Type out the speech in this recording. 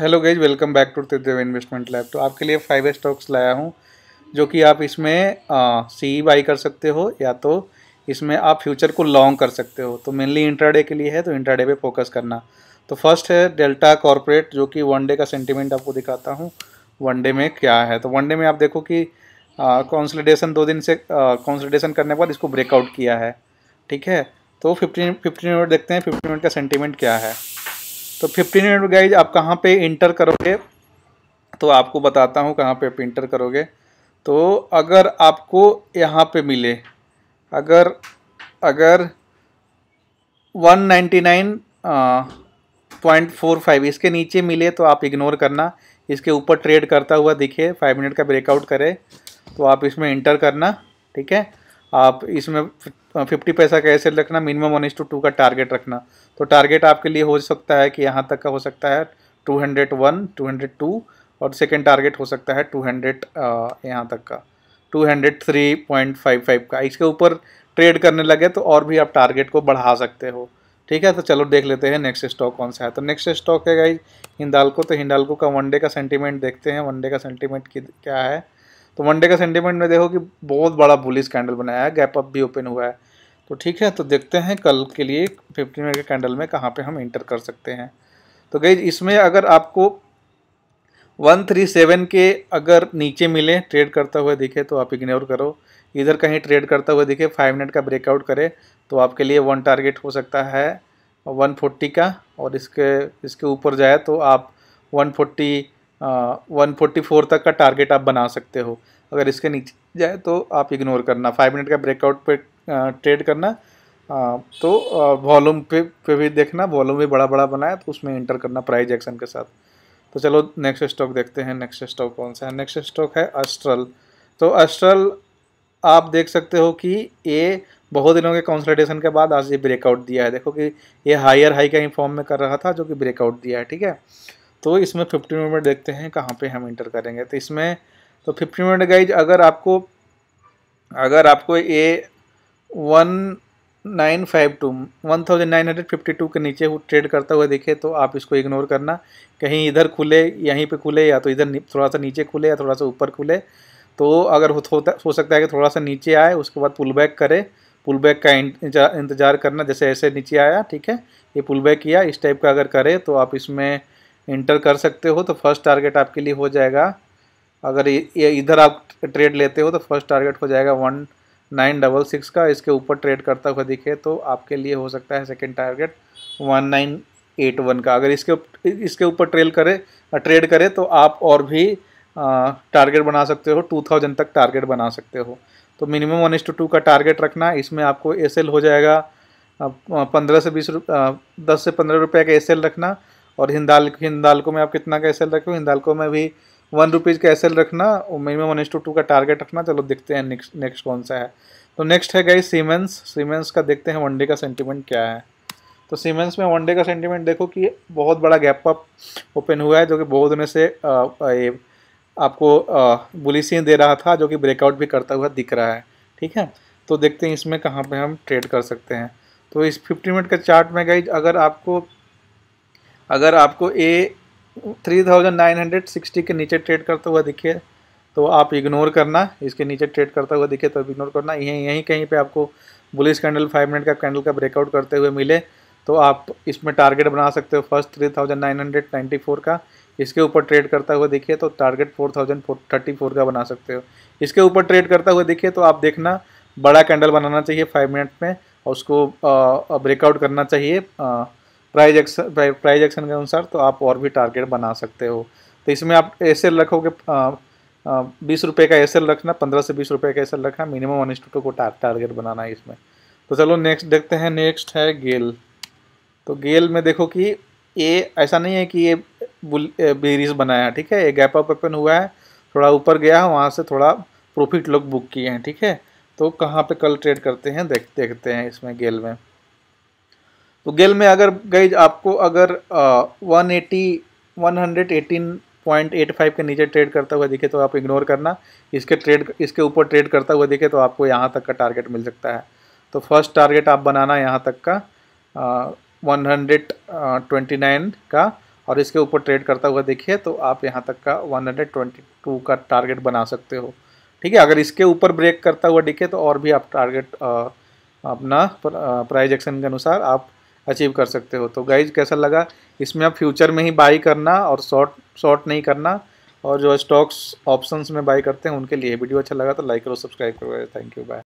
hello guys welcome back to Tridev investment lab तो आपके लिए फाइव स्टॉक्स लाया हूँ जो कि आप इसमें सी बाई e कर सकते हो या तो इसमें आप फ्यूचर को लॉन्ग कर सकते हो तो मेनली इंट्राडे के लिए है तो इंट्राडे पे फोकस करना तो फर्स्ट है डेल्टा कॉरपोरेट जो कि वन डे का सेंटिमेंट आपको दिखाता हूँ वन डे में क्या है तो वन डे में आप देखो कि कॉन्सलिडेशन दो दिन से कॉन्सलिडेशन करने के बाद इसको ब्रेकआउट किया है ठीक है तो फिफ्टीन फिफ्टीन मिनट देखते हैं फिफ्टीन मिनट का सेंटिमेंट क्या है तो फिफ्टीन मिनट में गाइज आप कहाँ पे इंटर करोगे तो आपको बताता हूँ कहाँ पे आप इंटर करोगे तो अगर आपको यहाँ पे मिले अगर अगर 199.45 इसके नीचे मिले तो आप इग्नोर करना इसके ऊपर ट्रेड करता हुआ दिखे फाइव मिनट का ब्रेकआउट करे तो आप इसमें इंटर करना ठीक है आप इसमें फिफ्टी तो पैसा कैसे रखना मिनिमम वन टू टू का टारगेट रखना तो टारगेट आपके लिए हो सकता है कि यहाँ तक का हो सकता है two hundred one two hundred two और सेकेंड टारगेट हो सकता है टू हंड्रेड यहाँ तक का two hundred three point five five का इसके ऊपर ट्रेड करने लगे तो और भी आप टारगेट को बढ़ा सकते हो ठीक है तो चलो देख लेते हैं नेक्स्ट स्टॉक कौन सा है तो नेक्स्ट स्टॉक है गाई हिंदालको तो हिंदालको का वनडे का सेंटीमेंट देखते हैं वनडे का सेंटीमेंट क्या है तो वनडे का सेंटीमेंट में देखो कि बहुत बड़ा बुलिस कैंडल बनाया है गैप अप भी ओपन हुआ है तो ठीक है तो देखते हैं कल के लिए फिफ्टीन मिनट के कैंडल में कहाँ पे हम इंटर कर सकते हैं तो गई इसमें अगर आपको वन थ्री सेवन के अगर नीचे मिले ट्रेड करता हुआ दिखे तो आप इग्नोर करो इधर कहीं ट्रेड करता हुआ दिखे फाइव मिनट का ब्रेकआउट करे तो आपके लिए वन टारगेट हो सकता है वन फोर्टी का और इसके इसके ऊपर जाए तो आप one forty one forty four तक का टारगेट आप बना सकते हो अगर इसके नीचे जाए तो आप इग्नोर करना फाइव मिनट का ब्रेकआउट पर ट्रेड करना तो वॉल्यूम पे पे भी देखना वॉल्यूम भी बड़ा बड़ा बनाया तो उसमें इंटर करना प्राइज एक्शन के साथ तो चलो नेक्स्ट स्टॉक देखते हैं नेक्स्ट स्टॉक कौन सा है नेक्स्ट स्टॉक है अस्ट्रल तो अस्ट्रल आप देख सकते हो कि ये बहुत दिनों के कंसल्टेशन के बाद आज ये ब्रेकआउट दिया है देखो कि ये हायर हाई का ही फॉर्म में कर रहा था जो कि ब्रेकआउट दिया है ठीक है तो इसमें फिफ्टी मिनट देखते हैं कहाँ पे हम इंटर करेंगे तो इसमें तो फिफ्टी मिनट गाइज अगर आपको अगर आपको ये one nine five two one thousand nine hundred fifty two के नीचे ट्रेड करता हुआ देखे तो आप इसको इग्नोर करना कहीं इधर खुले यहीं पे खुले या तो इधर थोड़ा सा नीचे खुले या थोड़ा सा ऊपर खुले तो अगर हो, हो सकता है कि थोड़ा सा नीचे आए उसके बाद पुल बैक करे पुल बैक का इंतज़ार करना जैसे ऐसे नीचे आया ठीक है ये पुल बैक किया इस टाइप का अगर करे तो आप इसमें इंटर कर सकते हो तो फर्स्ट टारगेट आपके लिए हो जाएगा अगर ये इधर आप ट्रेड लेते हो तो फर्स्ट टारगेट हो जाएगा वन नाइन डबल सिक्स का इसके ऊपर ट्रेड करता हुआ दिखे तो आपके लिए हो सकता है second target one nine eight one का अगर इसके इसके ऊपर ट्रेल करे ट्रेड करे तो आप और भी टारगेट बना सकते हो टू थाउजेंड तक टारगेट बना सकते हो तो minimum one is to two का टारगेट रखना इसमें आपको एस हो जाएगा पंद्रह से बीस दस से पंद्रह रुपये का एस रखना और हिंदाल हिंदालको में आप कितना का एस रखे हो हिंदालको में भी वन रुपीज़ का एस रखना और मिनिमम वन टू टू का टारगेट रखना चलो देखते हैं नेक्स्ट नेक्स्ट कौन सा है तो नेक्स्ट है गई सीमेंस सीमेंस का देखते हैं वनडे का सेंटीमेंट क्या है तो सीमेंस में वनडे का सेंटीमेंट देखो कि बहुत बड़ा गैप अप ओपन हुआ है जो कि बहुत दिनों से आ, ये आपको बुलिसियन दे रहा था जो कि ब्रेकआउट भी करता हुआ दिख रहा है ठीक है तो देखते हैं इसमें कहाँ पर हम ट्रेड कर सकते हैं तो इस फिफ्टी मिनट के चार्ट में गई अगर आपको अगर आपको ए 3960 के नीचे ट्रेड करता हुआ दिखे तो आप इग्नोर करना इसके नीचे ट्रेड करता हुआ दिखे तो इग्नोर करना यहीं यहीं कहीं पे आपको बुलिस कैंडल फाइव मिनट का कैंडल का ब्रेकआउट करते हुए मिले तो आप इसमें टारगेट बना सकते हो फर्स्ट 3994 का इसके ऊपर ट्रेड करता हुआ दिखे तो टारगेट फोर का बना सकते हो इसके ऊपर ट्रेड करता हुआ दिखे तो आप देखना बड़ा कैंडल बनाना चाहिए फाइव मिनट में और उसको ब्रेकआउट करना चाहिए आ, प्राइज एक्शन प्राइज एक्शन के अनुसार तो आप और भी टारगेट बना सकते हो तो इसमें आप एस एल रखोगे बीस रुपये का एस एल रखना पंद्रह से बीस रुपये का एस एल रखना मिनिमम वन इंस्टू टू को टारगेट बनाना है इसमें तो चलो नेक्स्ट देखते हैं नेक्स्ट है गेल तो गेल में देखो कि ये ऐसा नहीं है कि ये बेरीज बनाया ठीक है ये गैप अप ओपन हुआ है थोड़ा ऊपर गया है वहाँ से थोड़ा प्रॉफिट लोग बुक किए हैं ठीक है तो कहाँ पे कल ट्रेड करते हैं देख देखते हैं इसमें गेल में तो गेल में अगर गई आपको अगर one eighty one hundred eighteen point eight five के नीचे ट्रेड करता हुआ दिखे तो आप इग्नोर करना इसके ट्रेड इसके ऊपर ट्रेड करता हुआ दिखे तो आपको यहाँ तक का टारगेट मिल सकता है तो फर्स्ट टारगेट आप बनाना यहाँ तक का वन हंड्रेड ट्वेंटी नाइन का और इसके ऊपर ट्रेड करता हुआ देखिए तो आप यहाँ तक का वन हंड्रेड ट्वेंटी टू का टारगेट बना सकते हो ठीक है अगर इसके ऊपर ब्रेक करता हुआ दिखे तो और भी आप टारगेट अपना प्राइज एक्शन के अनुसार आप अचीव कर सकते हो तो गाइज कैसा लगा इसमें आप फ्यूचर में ही बाई करना और शॉर्ट शॉर्ट नहीं करना और जो स्टॉक्स ऑप्शंस में बाई करते हैं उनके लिए वीडियो अच्छा लगा तो लाइक करो सब्सक्राइब करो थैंक यू बाय